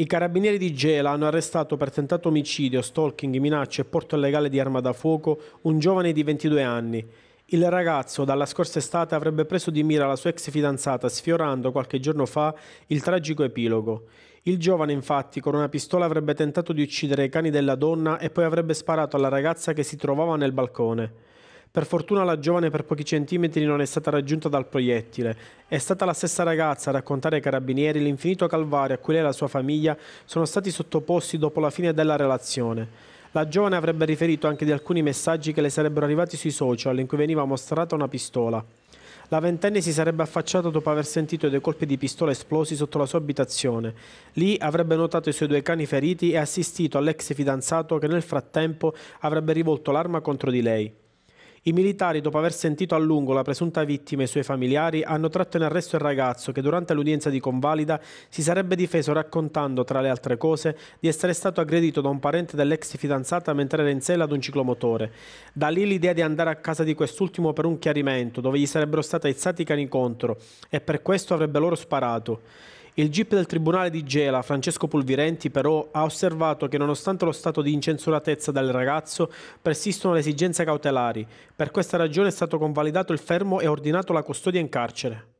I carabinieri di Gela hanno arrestato per tentato omicidio, stalking, minacce e porto illegale di arma da fuoco un giovane di 22 anni. Il ragazzo dalla scorsa estate avrebbe preso di mira la sua ex fidanzata sfiorando qualche giorno fa il tragico epilogo. Il giovane infatti con una pistola avrebbe tentato di uccidere i cani della donna e poi avrebbe sparato alla ragazza che si trovava nel balcone. Per fortuna la giovane per pochi centimetri non è stata raggiunta dal proiettile. È stata la stessa ragazza a raccontare ai carabinieri l'infinito calvario a cui lei e la sua famiglia sono stati sottoposti dopo la fine della relazione. La giovane avrebbe riferito anche di alcuni messaggi che le sarebbero arrivati sui social in cui veniva mostrata una pistola. La ventenne si sarebbe affacciata dopo aver sentito dei colpi di pistola esplosi sotto la sua abitazione. Lì avrebbe notato i suoi due cani feriti e assistito all'ex fidanzato che nel frattempo avrebbe rivolto l'arma contro di lei. I militari, dopo aver sentito a lungo la presunta vittima e i suoi familiari, hanno tratto in arresto il ragazzo che durante l'udienza di convalida si sarebbe difeso raccontando, tra le altre cose, di essere stato aggredito da un parente dell'ex fidanzata mentre era in sella ad un ciclomotore. Da lì l'idea di andare a casa di quest'ultimo per un chiarimento, dove gli sarebbero stati aizzati i cani contro, e per questo avrebbe loro sparato. Il GIP del Tribunale di Gela, Francesco Pulvirenti, però ha osservato che nonostante lo stato di incensuratezza del ragazzo, persistono le esigenze cautelari. Per questa ragione è stato convalidato il fermo e ordinato la custodia in carcere.